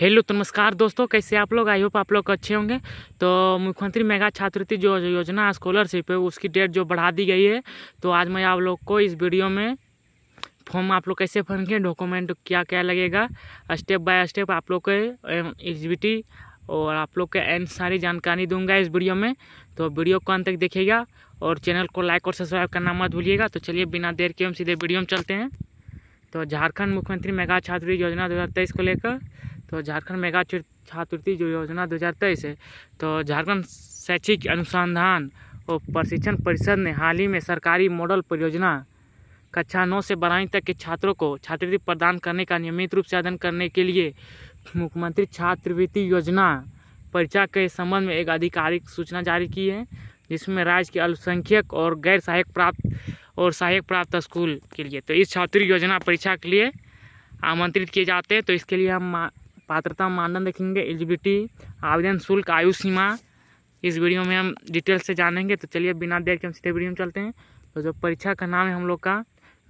hello तो नमस्कार दोस्तों कैसे आप लोग आई होप आप लोग अच्छे होंगे तो मुख्यमंत्री मेगा छात्रवृत्ति जो योजना स्कॉलरशिप है उसकी डेट जो बढ़ा दी गई है तो आज मैं आप लोग को इस वीडियो में फॉर्म आप लोग कैसे भरेंगे डॉक्यूमेंट क्या क्या लगेगा स्टेप बाय स्टेप आप लोग के एलिजिबिलिटी और आप लोग के एन सारी जानकारी दूंगा इस वीडियो में तो वीडियो को अंत तक देखिएगा और चैनल को लाइक और सब्सक्राइब करना मत भूलिएगा तो चलिए बिना देर के हम सीधे वीडियो में चलते हैं तो झारखंड मुख्यमंत्री मेगा छात्रवृत्ति योजना 2023 को लेकर तो झारखंड मेगा छात्रवृत्ति जो योजना 2023 है तो झारखंड शैक्षिक अनुसंधान और प्रशिक्षण परिषद ने हाल ही में सरकारी मॉडल परियोजना कक्षा नौ से बारहवीं तक के छात्रों को छात्रवृत्ति प्रदान करने का नियमित रूप से अध्ययन करने के लिए मुख्यमंत्री छात्रवृत्ति योजना परीक्षा के संबंध में एक आधिकारिक सूचना जारी की है जिसमें राज्य के अल्पसंख्यक और गैर सहायक प्राप्त और सहायक प्राप्त स्कूल के लिए तो इस छात्र योजना परीक्षा के लिए आमंत्रित किए जाते हैं तो इसके लिए हम पात्रता मानदंड देखेंगे एलिजिबिलिटी आवेदन शुल्क आयु सीमा इस वीडियो में हम डिटेल से जानेंगे तो चलिए बिना देर के हम सीधे वीडियो में चलते हैं तो जो परीक्षा का नाम है हम लोग का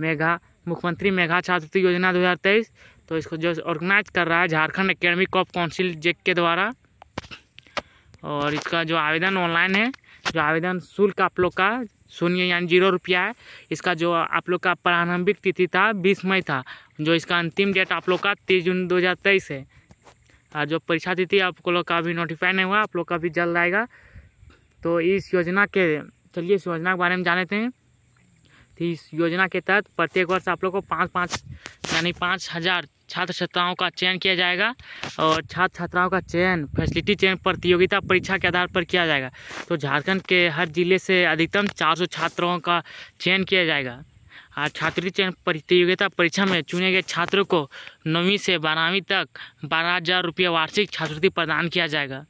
मेघा मुख्यमंत्री मेघा छात्रवृत्ति योजना 2023 तो इसको जो ऑर्गेनाइज कर रहा है Jharkhand academic of council JAC के द्वारा और इसका जो आवेदन ऑनलाइन है जो आवेदन शुल्क आप लोग का शून्य यानी जीरो रुपया है इसका जो आप लोग का प्रारंभिक तिथि था बीस मई था जो इसका अंतिम डेट आप लोग का तीस जून दो हज़ार तेईस है और जो परीक्षा तिथि आप लोग का अभी नोटिफाई नहीं हुआ आप लोग का भी जल्द आएगा तो इस योजना के चलिए इस योजना के बारे में जानते हैं इस योजना के तहत प्रत्येक वर्ष आप लोग को पाँच पाँच यानी पाँच हज़ार छात्र छात्राओं का चयन किया जाएगा और छात्र छात्राओं का चयन फैसिलिटी चयन प्रतियोगिता परीक्षा के आधार पर किया जाएगा तो झारखंड के हर ज़िले से अधिकतम सौ छात्राओं का चयन किया जाएगा छात्री चयन प्रतियोगिता परीक्षा में चुने गए छात्रों को नौवीं से बारहवीं तक बारह हज़ार रुपये वार्षिक छात्रवृत्ति प्रदान किया जाएगा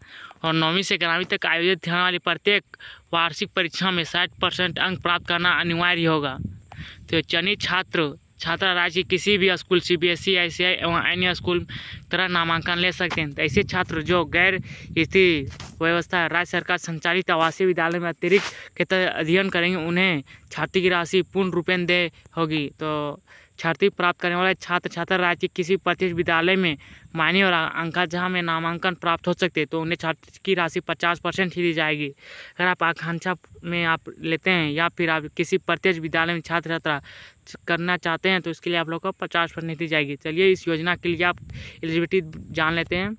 और नौवीं से ग्यारहवीं तक आयोजित होने वाली प्रत्येक वार्षिक परीक्षा में साठ परसेंट अंक प्राप्त करना अनिवार्य होगा तो चयनित छात्र छात्रा राज्य किसी भी school C B S E I C I एवं अन्य स्कूल तरह नामांकन ले सकते हैं ऐसे छात्र जो गैर स्थिति व्यवस्था राज्य सरकार संचालित आवासीय विद्यालय में अतिरिक्त के तहत अध्ययन करेंगे उन्हें छात्र की राशि पूर्ण रूपेण दे होगी तो छात्रवृत्ति प्राप्त करने वाले छात्र छात्रा राज्य के किसी प्रतिष्ठित विद्यालय में मायने और जहाँ में नामांकन प्राप्त हो सकते हैं तो उन्हें छात्र की राशि पचास परसेंट ही दी जाएगी अगर आप आकांक्षा में आप लेते हैं या फिर आप किसी प्रतिष्ठित विद्यालय में छात्र छात्रा करना चाहते हैं तो इसके लिए आप लोग को पचास परसेंट दी जाएगी चलिए इस योजना के लिए आप एलिजिबिलिटी जान लेते हैं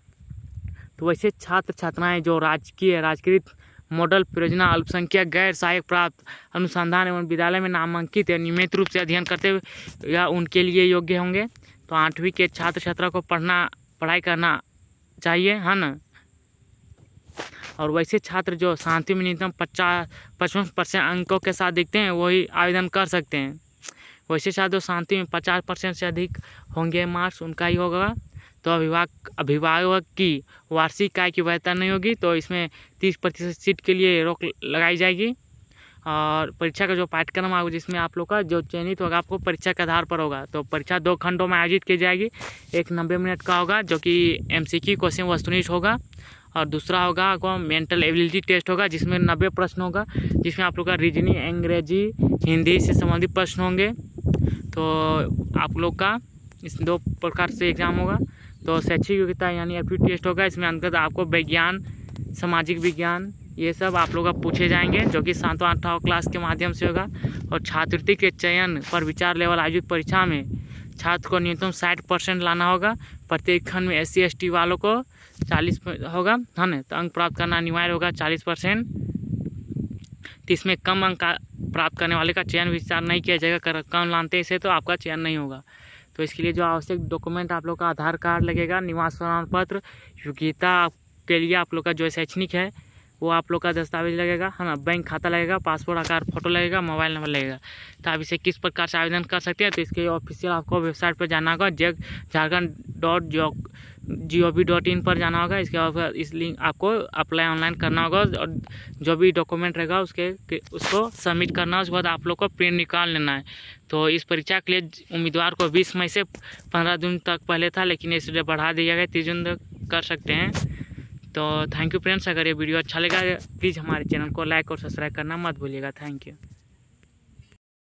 तो वैसे छात्र छात्राएँ जो राजकीय राजकृत मॉडल परियोजना अल्पसंख्यक गैर सहायक प्राप्त अनुसंधान एवं विद्यालय में नामांकित या नियमित रूप से अध्ययन करते हुए या उनके लिए योग्य होंगे तो आठवीं के छात्र छात्रा को पढ़ना पढ़ाई करना चाहिए है न और वैसे छात्र जो शांति में न्यूनतम पचास पचपन परसेंट अंकों के साथ दिखते हैं वही आवेदन कर सकते हैं वैसे छात्र जो शांति में पचास परसेंट से अधिक होंगे मार्क्स उनका ही होगा तो अभिभावक अभिभावक की वार्षिक आय की वैधता नहीं होगी तो इसमें तीस प्रतिशत सीट के लिए रोक लगाई जाएगी और परीक्षा का जो पाठ्यक्रम होगा जिसमें आप लोग का जो चयनित होगा आपको परीक्षा के आधार पर होगा तो परीक्षा दो खंडों में आयोजित की जाएगी एक नब्बे मिनट का होगा जो कि एम सी की क्वेश्चन वस्तुनिष्ठ होगा और दूसरा होगा आपको मेंटल एबिलिटी टेस्ट होगा जिसमें नब्बे प्रश्न होगा जिसमें आप लोग का रीजनिंग अंग्रेजी हिंदी से संबंधित प्रश्न होंगे तो आप लोग का इस दो प्रकार से एग्ज़ाम होगा तो शैक्षिक योग्यता यानी एप्टीट्यूड टेस्ट होगा इसमें अंतर्गत आपको विज्ञान सामाजिक विज्ञान ये सब आप लोग अब पूछे जाएंगे जो कि सातवा आठवा क्लास के माध्यम से होगा और छात्रवृत्ति के चयन पर विचार लेवल आयोजित परीक्षा में छात्र को न्यूनतम साठ परसेंट लाना होगा प्रत्येक खंड में एस सी एस टी वालों को चालीस होगा है ना तो अंक प्राप्त करना अनिवार्य होगा चालीस परसेंट तो इसमें कम अंक प्राप्त करने वाले का चयन विचार नहीं किया जाएगा कम लानते इसे तो आपका चयन नहीं होगा तो इसके लिए जो आवश्यक डॉक्यूमेंट आप लोग का आधार कार्ड लगेगा निवास प्रमाण पत्र योग्यता के लिए आप लोग का जो शैक्षणिक है वो आप लोग का दस्तावेज लगेगा है ना बैंक खाता लगेगा पासपोर्ट आकार फोटो लगेगा मोबाइल नंबर लगेगा तो आप इसे किस प्रकार से आवेदन कर सकते हैं तो इसके ऑफिशियल आपको वेबसाइट पर जाना होगा JAC Jharkhand dot G O V dot in पर जाना होगा इसके बाद इस लिंक आपको अप्लाई ऑनलाइन करना होगा और जो भी डॉक्यूमेंट रहेगा उसके उसको सबमिट करना है उसके बाद आप लोग को प्रिंट निकाल लेना है तो इस परीक्षा के लिए उम्मीदवार को 20 मई से 15 जून तक पहले था लेकिन डे बढ़ा दिया गया तीस जून तक कर सकते हैं तो थैंक यू फ्रेंड्स अगर ये वीडियो अच्छा लगा प्लीज़ हमारे चैनल को लाइक और सब्सक्राइब करना मत भूलिएगा थैंक यू